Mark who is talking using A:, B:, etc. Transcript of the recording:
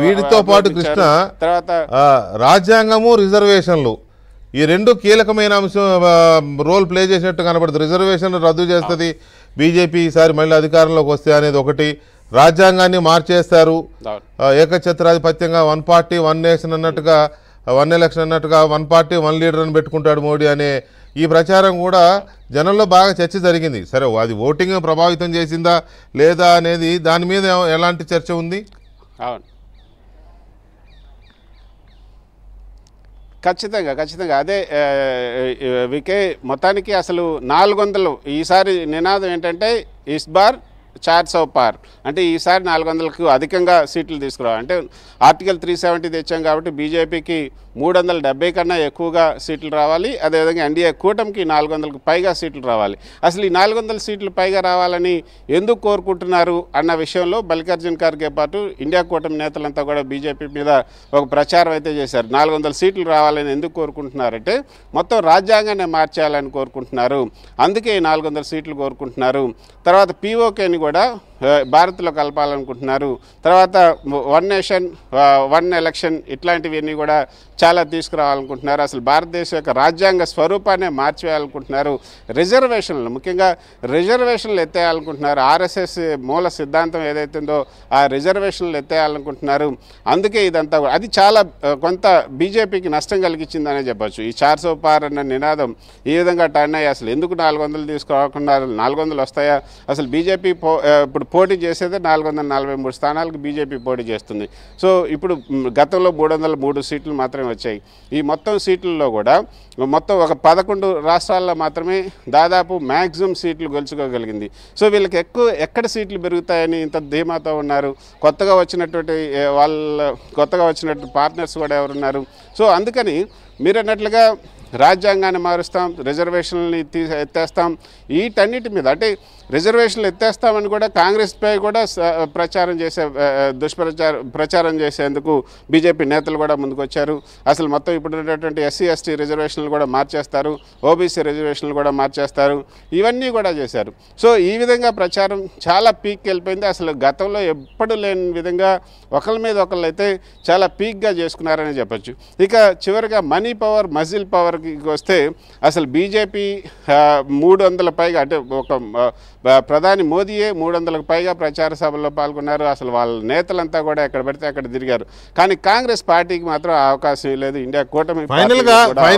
A: వీటితో పాటు కృష్ణ తర్వాత
B: రాజ్యాంగము రిజర్వేషన్లు ఈ రెండు కీలకమైన అంశం రోల్ ప్లే చేసినట్టు కనబడుతుంది రిజర్వేషన్ రద్దు చేస్తుంది బీజేపీ ఈసారి మళ్ళీ అధికారంలోకి వస్తే అనేది ఒకటి రాజ్యాంగాన్ని మార్చేస్తారు ఏకఛత్రాధిపత్యంగా వన్ పార్టీ వన్ నేషన్ అన్నట్టుగా వన్ ఎలక్షన్ అన్నట్టుగా వన్ పార్టీ వన్ లీడర్ అని పెట్టుకుంటాడు మోడీ అనే ఈ ప్రచారం కూడా జనంలో బాగా చర్చ జరిగింది సరే అది ఓటింగ్ ప్రభావితం చేసిందా లేదా అనేది దాని మీద ఎలాంటి చర్చ ఉంది
A: అవును ఖచ్చితంగా ఖచ్చితంగా అదే వికే మొత్తానికి అసలు నాలుగు వందలు ఈసారి నినాదం ఏంటంటే ఇస్బార్ ఛార్జ్ ఆఫ్ పార్ అంటే ఈసారి నాలుగు వందలకు అధికంగా సీట్లు తీసుకురావాలి అంటే ఆర్టికల్ త్రీ సెవెంటీ తెచ్చాం కాబట్టి బీజేపీకి మూడు వందల డెబ్బై కన్నా ఎక్కువగా సీట్లు రావాలి అదేవిధంగా ఎన్డీఏ కూటమికి నాలుగు వందలకు పైగా సీట్లు రావాలి అసలు ఈ నాలుగు వందల సీట్లు పైగా రావాలని ఎందుకు కోరుకుంటున్నారు అన్న విషయంలో మల్లికార్జున్ ఖార్గే పాటు ఇండియా కూటమి నేతలంతా కూడా బీజేపీ మీద ఒక ప్రచారం అయితే చేశారు నాలుగు వందల సీట్లు రావాలని ఎందుకు కోరుకుంటున్నారంటే మొత్తం రాజ్యాంగాన్ని మార్చేయాలని కోరుకుంటున్నారు అందుకే నాలుగు వందల సీట్లు కోరుకుంటున్నారు తర్వాత పీఓకేని కూడా భారత్లో కలపాలనుకుంటున్నారు తర్వాత వన్ నేషన్ వన్ ఎలక్షన్ ఇట్లాంటివన్నీ కూడా చాలా తీసుకురావాలనుకుంటున్నారు అసలు భారతదేశం యొక్క రాజ్యాంగ స్వరూపాన్ని మార్చివేయాలనుకుంటున్నారు రిజర్వేషన్లు ముఖ్యంగా రిజర్వేషన్లు ఎత్తేయాలనుకుంటున్నారు ఆర్ఎస్ఎస్ మూల సిద్ధాంతం ఏదైతుందో ఆ రిజర్వేషన్లు ఎత్తేయాలనుకుంటున్నారు అందుకే ఇదంతా అది చాలా కొంత బీజేపీకి నష్టం కలిగించిందనే చెప్పచ్చు ఈ చార్ సోపార్ అన్న నినాదం ఈ విధంగా టర్న్ అయ్యి అసలు ఎందుకు నాలుగు వందలు తీసుకురాకుండా నాలుగు వందలు వస్తాయా అసలు బీజేపీ పో ఇప్పుడు పోటీ చేసేది నాలుగు వందల నలభై మూడు స్థానాలకు బీజేపీ పోటీ చేస్తుంది సో ఇప్పుడు గతంలో మూడు వందల మూడు సీట్లు మాత్రమే వచ్చాయి ఈ మొత్తం సీట్లలో కూడా మొత్తం ఒక పదకొండు రాష్ట్రాల్లో మాత్రమే దాదాపు మ్యాక్సిమం సీట్లు గెలుచుకోగలిగింది సో వీళ్ళకి ఎక్కువ ఎక్కడ సీట్లు పెరుగుతాయని ఇంత ధీమాతో ఉన్నారు కొత్తగా వచ్చినటువంటి వాళ్ళ కొత్తగా వచ్చినటువంటి పార్ట్నర్స్ కూడా ఎవరున్నారు సో అందుకని మీరు అన్నట్లుగా రాజ్యాంగాన్ని మారుస్తాం రిజర్వేషన్లు తీ ఎత్తేస్తాం వీటన్నిటి మీద అంటే రిజర్వేషన్లు ఎత్తేస్తామని కూడా కాంగ్రెస్పై కూడా ప్రచారం చేసే దుష్ప్రచార ప్రచారం చేసేందుకు బీజేపీ నేతలు కూడా ముందుకొచ్చారు అసలు మొత్తం ఇప్పుడు ఉన్నటువంటి ఎస్సీ ఎస్టీ రిజర్వేషన్లు కూడా మార్చేస్తారు ఓబీసీ రిజర్వేషన్లు కూడా మార్చేస్తారు ఇవన్నీ కూడా చేశారు సో ఈ విధంగా ప్రచారం చాలా పీక్ వెళ్ళిపోయింది అసలు గతంలో ఎప్పుడు లేని విధంగా ఒకళ్ళ మీద ఒకళ్ళు అయితే చాలా పీక్గా చేసుకున్నారని చెప్పచ్చు ఇక చివరిగా మనీ పవర్ మజిల్ పవర్ వరకు వస్తే అసలు బీజేపీ మూడు వందల పైగా అంటే ఒక ప్రధాని మోదీయే మూడు వందలకు పైగా ప్రచార సభల్లో పాల్గొన్నారు అసలు వాళ్ళ నేతలంతా కూడా ఎక్కడ
B: పడితే అక్కడ తిరిగారు కానీ కాంగ్రెస్ పార్టీకి మాత్రం అవకాశం లేదు ఇండియా కూటమి